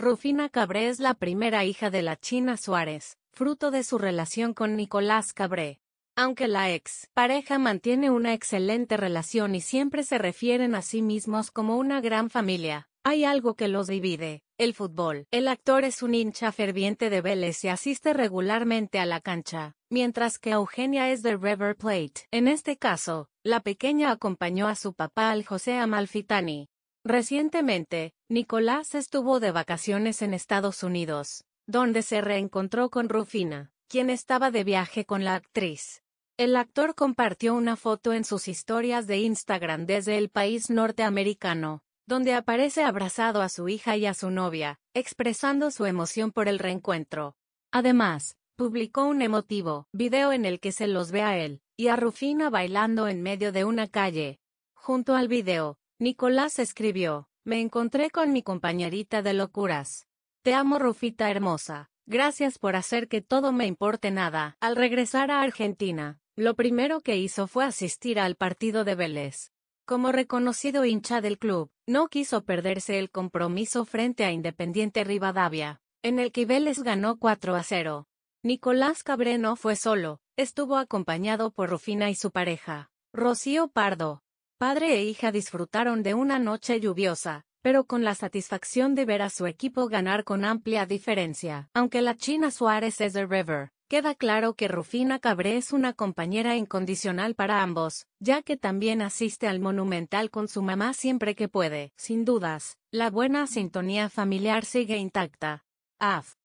Rufina Cabré es la primera hija de la China Suárez, fruto de su relación con Nicolás Cabré. Aunque la ex pareja mantiene una excelente relación y siempre se refieren a sí mismos como una gran familia, hay algo que los divide, el fútbol. El actor es un hincha ferviente de Vélez y asiste regularmente a la cancha, mientras que Eugenia es de River Plate. En este caso, la pequeña acompañó a su papá al José Amalfitani, Recientemente, Nicolás estuvo de vacaciones en Estados Unidos, donde se reencontró con Rufina, quien estaba de viaje con la actriz. El actor compartió una foto en sus historias de Instagram desde el país norteamericano, donde aparece abrazado a su hija y a su novia, expresando su emoción por el reencuentro. Además, publicó un emotivo video en el que se los ve a él y a Rufina bailando en medio de una calle. Junto al video, Nicolás escribió, me encontré con mi compañerita de locuras. Te amo Rufita hermosa. Gracias por hacer que todo me importe nada. Al regresar a Argentina, lo primero que hizo fue asistir al partido de Vélez. Como reconocido hincha del club, no quiso perderse el compromiso frente a Independiente Rivadavia, en el que Vélez ganó 4 a 0. Nicolás Cabreno fue solo, estuvo acompañado por Rufina y su pareja, Rocío Pardo, Padre e hija disfrutaron de una noche lluviosa, pero con la satisfacción de ver a su equipo ganar con amplia diferencia. Aunque la China Suárez es de River, queda claro que Rufina Cabré es una compañera incondicional para ambos, ya que también asiste al Monumental con su mamá siempre que puede. Sin dudas, la buena sintonía familiar sigue intacta. AF.